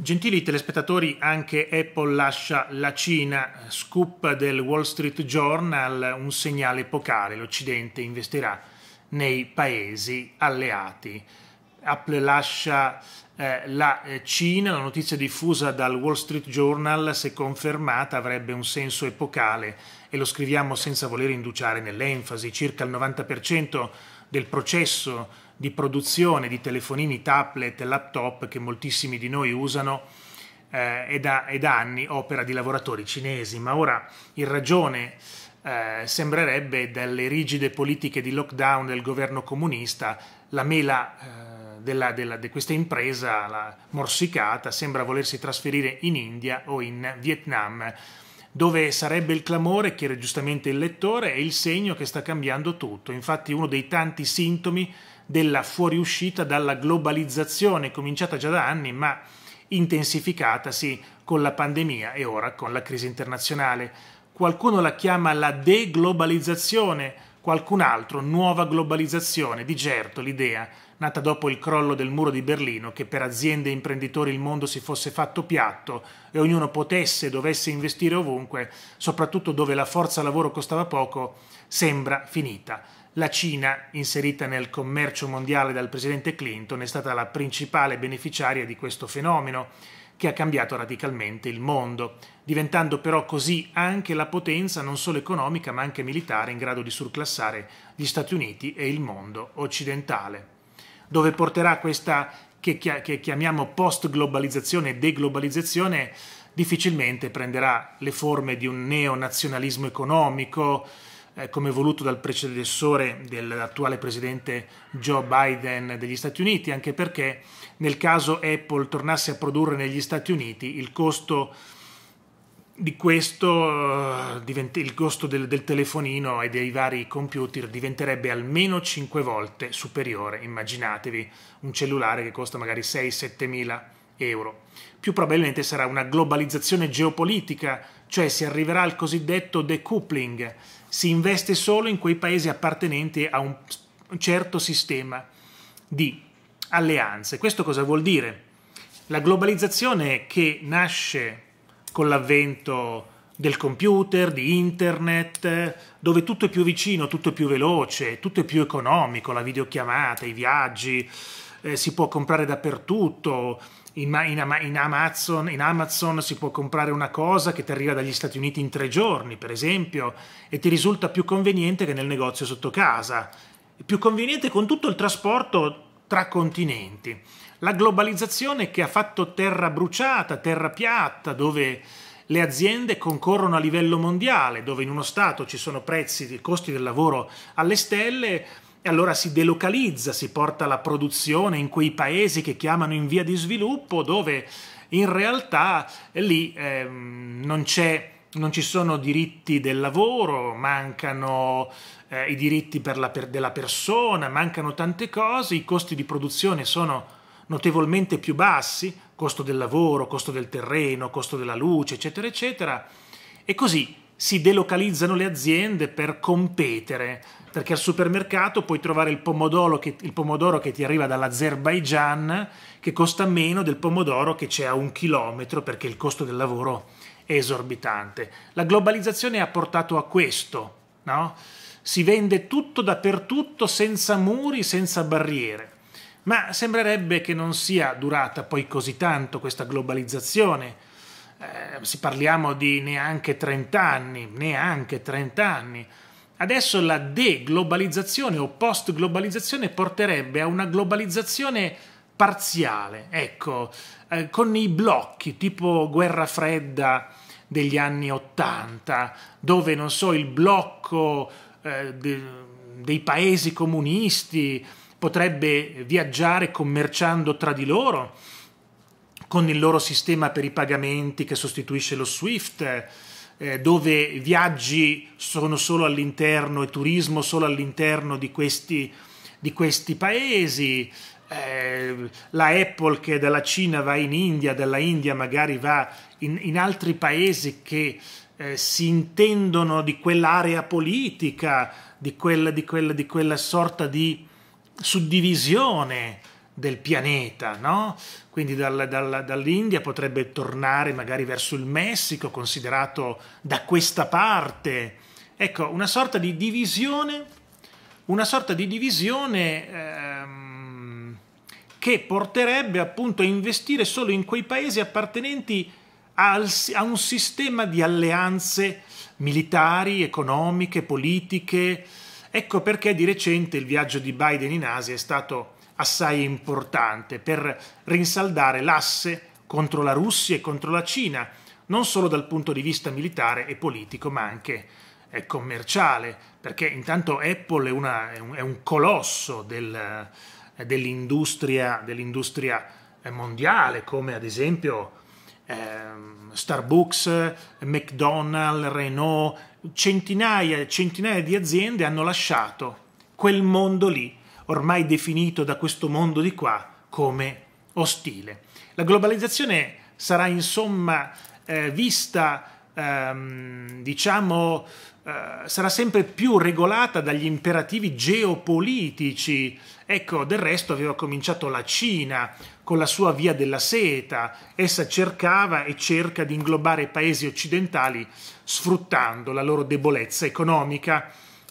Gentili telespettatori, anche Apple lascia la Cina, scoop del Wall Street Journal, un segnale epocale, l'Occidente investirà nei paesi alleati. Apple lascia eh, la eh, Cina, la notizia diffusa dal Wall Street Journal, se confermata, avrebbe un senso epocale e lo scriviamo senza voler induciare nell'enfasi, circa il 90% del processo di produzione di telefonini, tablet, laptop che moltissimi di noi usano eh, è, da, è, da, anni opera di lavoratori cinesi, ma ora in ragione eh, sembrerebbe dalle rigide politiche di lockdown del governo comunista la mela... Eh, della, della, di questa impresa la morsicata sembra volersi trasferire in India o in Vietnam, dove sarebbe il clamore, chiede giustamente il lettore, è il segno che sta cambiando tutto. Infatti uno dei tanti sintomi della fuoriuscita dalla globalizzazione cominciata già da anni ma intensificatasi con la pandemia e ora con la crisi internazionale. Qualcuno la chiama la deglobalizzazione, qualcun altro nuova globalizzazione, di certo l'idea nata dopo il crollo del muro di Berlino, che per aziende e imprenditori il mondo si fosse fatto piatto e ognuno potesse e dovesse investire ovunque, soprattutto dove la forza lavoro costava poco, sembra finita. La Cina, inserita nel commercio mondiale dal presidente Clinton, è stata la principale beneficiaria di questo fenomeno, che ha cambiato radicalmente il mondo, diventando però così anche la potenza non solo economica ma anche militare in grado di surclassare gli Stati Uniti e il mondo occidentale. Dove porterà questa che, chiamiamo post-globalizzazione e deglobalizzazione difficilmente prenderà le forme di un neonazionalismo economico, eh, come voluto dal predecessore dell'attuale presidente Joe Biden degli Stati Uniti, anche perché nel caso Apple tornasse a produrre negli Stati Uniti il costo di questo eh, il costo del, del, telefonino e dei vari computer diventerebbe almeno 5 volte superiore. Immaginatevi un cellulare che costa magari 6-7 mila euro. Più probabilmente sarà una globalizzazione geopolitica, cioè si arriverà al cosiddetto decoupling, si investe solo in quei paesi appartenenti a un certo sistema di alleanze. Questo cosa vuol dire? La globalizzazione che nasce con l'avvento del computer, di internet, dove tutto è più vicino, tutto è più veloce, tutto è più economico, la videochiamata, i viaggi, eh, si può comprare dappertutto, in, in, in, Amazon, in, Amazon, si può comprare una cosa che ti arriva dagli Stati Uniti in tre giorni, per esempio, e ti risulta più conveniente che nel negozio sotto casa. Più conveniente con tutto il trasporto tra continenti. La globalizzazione che ha fatto terra bruciata, terra piatta, dove le aziende concorrono a livello mondiale, dove in uno Stato ci sono prezzi, costi del lavoro alle stelle, e allora si delocalizza, si porta la produzione in quei paesi che chiamano in via di sviluppo dove in realtà eh, lì eh, non c'è non ci sono diritti del lavoro, mancano eh, i diritti per la, per della persona, mancano tante cose, i costi di produzione sono notevolmente più bassi, costo del lavoro, costo del terreno, costo della luce, eccetera, eccetera. E così si delocalizzano le aziende per competere, perché al supermercato puoi trovare il pomodoro che, il pomodoro che ti arriva dall'Azerbaigian che costa meno del pomodoro che c'è a un chilometro perché il costo del lavoro è esorbitante. La globalizzazione ha portato a questo, no? si vende tutto dappertutto senza muri, senza barriere. Ma sembrerebbe che non sia durata poi così tanto questa globalizzazione, eh, si parliamo di neanche 30 anni, neanche 30 anni. Adesso la deglobalizzazione o post-globalizzazione porterebbe a una globalizzazione parziale, ecco, eh, con i blocchi tipo guerra fredda degli anni 80, dove non so, il blocco eh, de, dei paesi comunisti potrebbe viaggiare commerciando tra di loro con il loro sistema per i pagamenti che sostituisce lo SWIFT, eh, dove viaggi sono solo all'interno e turismo solo all'interno di questi, di questi paesi, eh, la Apple che dalla Cina va in India, dalla India magari va in, in altri paesi che eh, si intendono di quell'area politica, di quella, di, quella, di quella sorta di suddivisione del pianeta, no? quindi dal, dal, dall'India potrebbe tornare magari verso il Messico, considerato da questa parte. Ecco, una sorta di divisione, una sorta di divisione ehm, che porterebbe appunto a investire solo in quei paesi appartenenti al, a un sistema di alleanze militari, economiche, politiche. Ecco perché di recente il viaggio di Biden in Asia è stato assai importante per rinsaldare l'asse contro la Russia e contro la Cina, non solo dal punto di vista militare e politico, ma anche eh, commerciale, perché intanto Apple è, una, è, un, è un, colosso del, eh, dell'industria, dell'industria, eh, mondiale, come ad esempio eh, Starbucks, McDonald's, Renault, centinaia e centinaia di aziende hanno lasciato quel mondo lì ormai definito da questo mondo di qua come ostile. La globalizzazione sarà insomma eh, vista, ehm, diciamo, eh, sarà sempre più regolata dagli imperativi geopolitici. Ecco, del resto aveva cominciato la Cina con la sua via della seta. Essa cercava e cerca di inglobare i paesi occidentali sfruttando la loro debolezza economica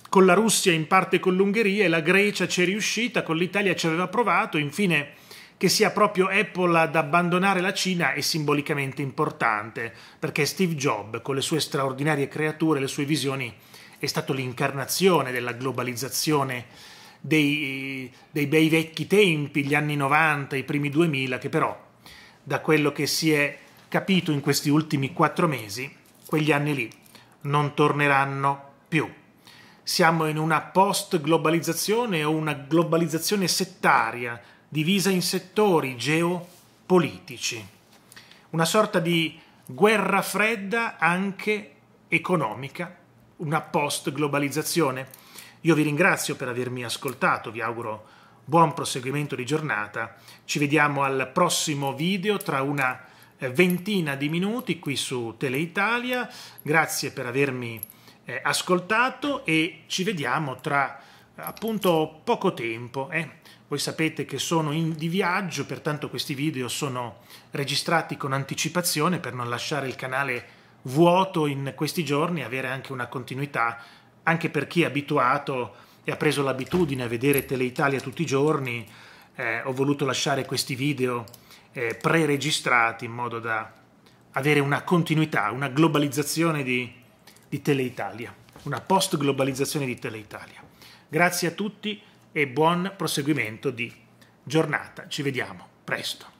con la Russia, in parte con l'Ungheria e la Grecia c'è riuscita, con l'Italia ci aveva provato, infine che sia proprio Apple ad abbandonare la Cina è simbolicamente importante, perché Steve Jobs con le sue straordinarie creature, le sue visioni, è stato l'incarnazione della globalizzazione dei, dei bei vecchi tempi, gli anni 90, i primi 2000, che però da quello che si è capito in questi ultimi quattro mesi, quegli anni lì non torneranno più. Siamo in una post-globalizzazione o una globalizzazione settaria, divisa in settori geopolitici. Una sorta di guerra fredda anche economica, una post-globalizzazione. Io vi ringrazio per avermi ascoltato, vi auguro buon proseguimento di giornata. Ci vediamo al prossimo video tra una ventina di minuti qui su Teleitalia. Grazie per avermi eh, ascoltato e ci vediamo tra appunto poco tempo. Eh. Voi sapete che sono in, di viaggio, pertanto questi video sono registrati con anticipazione per non lasciare il canale vuoto in questi giorni, avere anche una continuità, anche per chi è abituato e ha preso l'abitudine a vedere Teleitalia tutti i giorni, eh, ho voluto lasciare questi video eh, pre-registrati in modo da avere una continuità, una globalizzazione di, di Teleitalia, una post-globalizzazione di Teleitalia. Grazie a tutti e buon proseguimento di giornata. Ci vediamo presto.